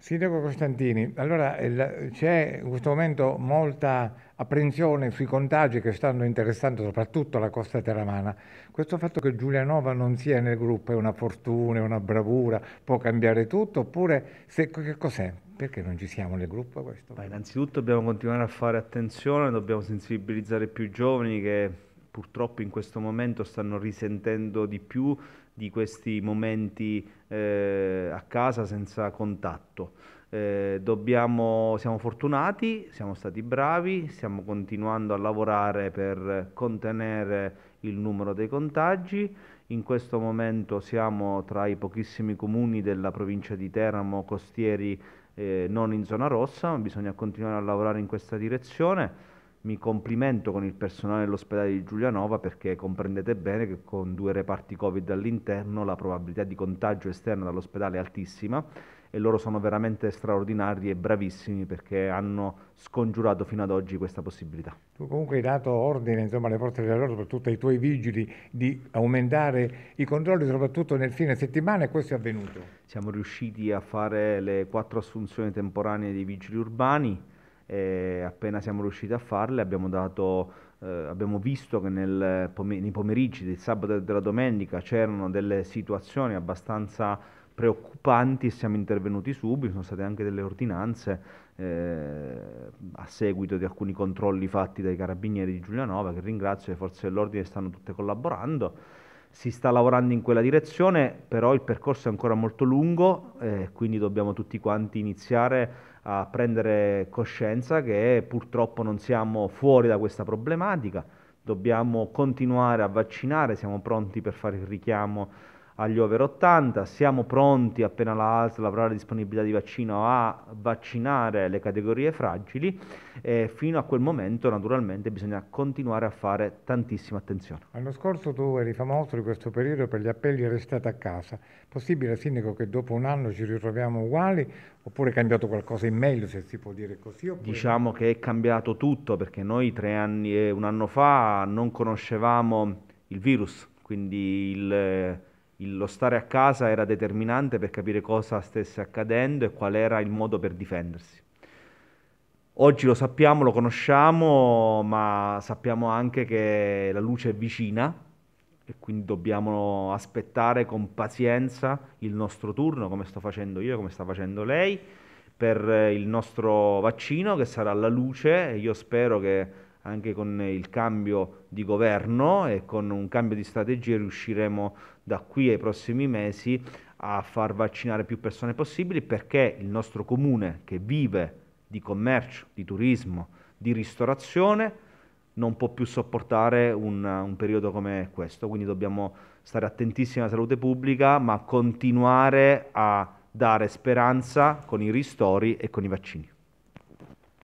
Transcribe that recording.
Sindaco Costantini, allora eh, c'è in questo momento molta apprensione sui contagi che stanno interessando soprattutto la costa teramana. Questo fatto che Giulianova non sia nel gruppo è una fortuna, è una bravura, può cambiare tutto oppure se, che cos'è? Perché non ci siamo nel gruppo questo? Beh, innanzitutto dobbiamo continuare a fare attenzione, dobbiamo sensibilizzare più giovani che purtroppo in questo momento stanno risentendo di più di questi momenti eh, a casa senza contatto. Eh, dobbiamo, siamo fortunati, siamo stati bravi, stiamo continuando a lavorare per contenere il numero dei contagi. In questo momento siamo tra i pochissimi comuni della provincia di Teramo costieri eh, non in zona rossa, ma bisogna continuare a lavorare in questa direzione mi complimento con il personale dell'ospedale di Giulianova perché comprendete bene che con due reparti Covid all'interno la probabilità di contagio esterno dall'ospedale è altissima e loro sono veramente straordinari e bravissimi perché hanno scongiurato fino ad oggi questa possibilità. Tu comunque hai dato ordine insomma, alle forze dell'ordine, soprattutto ai tuoi vigili, di aumentare i controlli soprattutto nel fine settimana e questo è avvenuto. Siamo riusciti a fare le quattro assunzioni temporanee dei vigili urbani, e appena siamo riusciti a farle abbiamo, dato, eh, abbiamo visto che nel, nei pomeriggi del sabato e della domenica c'erano delle situazioni abbastanza preoccupanti e siamo intervenuti subito, sono state anche delle ordinanze eh, a seguito di alcuni controlli fatti dai carabinieri di Giulianova che ringrazio, le forze dell'ordine stanno tutte collaborando si sta lavorando in quella direzione, però il percorso è ancora molto lungo, eh, quindi dobbiamo tutti quanti iniziare a prendere coscienza che purtroppo non siamo fuori da questa problematica, dobbiamo continuare a vaccinare, siamo pronti per fare il richiamo agli over 80, siamo pronti appena la ASL avrà la disponibilità di vaccino a vaccinare le categorie fragili e fino a quel momento naturalmente bisogna continuare a fare tantissima attenzione. L'anno scorso tu eri famoso di questo periodo per gli appelli restate a casa, possibile Sindaco che dopo un anno ci ritroviamo uguali oppure è cambiato qualcosa in meglio se si può dire così? Oppure... Diciamo che è cambiato tutto perché noi tre anni e un anno fa non conoscevamo il virus, quindi il il, lo stare a casa era determinante per capire cosa stesse accadendo e qual era il modo per difendersi. Oggi lo sappiamo, lo conosciamo, ma sappiamo anche che la luce è vicina e quindi dobbiamo aspettare con pazienza il nostro turno, come sto facendo io, come sta facendo lei, per il nostro vaccino che sarà la luce e io spero che anche con il cambio di governo e con un cambio di strategia riusciremo da qui ai prossimi mesi a far vaccinare più persone possibili perché il nostro comune che vive di commercio, di turismo, di ristorazione non può più sopportare un, un periodo come questo, quindi dobbiamo stare attentissimi alla salute pubblica ma continuare a dare speranza con i ristori e con i vaccini.